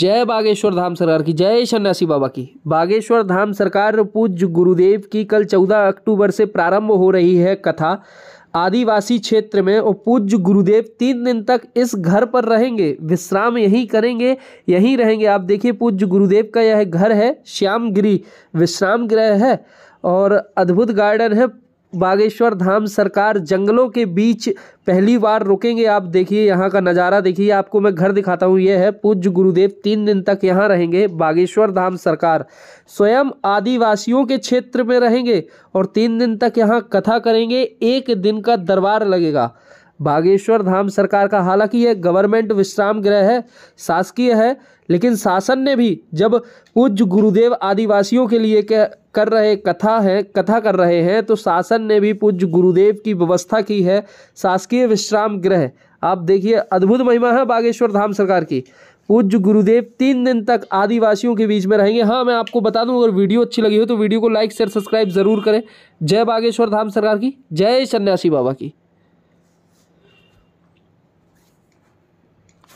जय बागेश्वर धाम सरकार की जय सन्यासी बाबा की बागेश्वर धाम सरकार पूज्य गुरुदेव की कल 14 अक्टूबर से प्रारंभ हो रही है कथा आदिवासी क्षेत्र में और पूज्य गुरुदेव तीन दिन तक इस घर पर रहेंगे विश्राम यहीं करेंगे यहीं रहेंगे आप देखिए पूज्य गुरुदेव का यह घर है श्यामगिरी विश्राम गृह है और अद्भुत गार्डन है बागेश्वर धाम सरकार जंगलों के बीच पहली बार रुकेंगे आप देखिए यहाँ का नज़ारा देखिए आपको मैं घर दिखाता हूँ ये है पूज्य गुरुदेव तीन दिन तक यहाँ रहेंगे बागेश्वर धाम सरकार स्वयं आदिवासियों के क्षेत्र में रहेंगे और तीन दिन तक यहाँ कथा करेंगे एक दिन का दरबार लगेगा बागेश्वर धाम सरकार का हालांकि यह गवर्नमेंट विश्राम गृह है शासकीय है लेकिन शासन ने भी जब पूज्य गुरुदेव आदिवासियों के लिए कर रहे कथा है कथा कर रहे हैं तो शासन ने भी पूज्य गुरुदेव की व्यवस्था की है शासकीय विश्राम गृह आप देखिए अद्भुत महिमा है बागेश्वर धाम सरकार की पूज्य गुरुदेव तीन दिन तक आदिवासियों के बीच में रहेंगे हाँ मैं आपको बता दूं अगर वीडियो अच्छी लगी हो तो वीडियो को लाइक शेयर सब्सक्राइब जरूर करें जय बागेश्वर धाम सरकार की जय सन्यासी बाबा की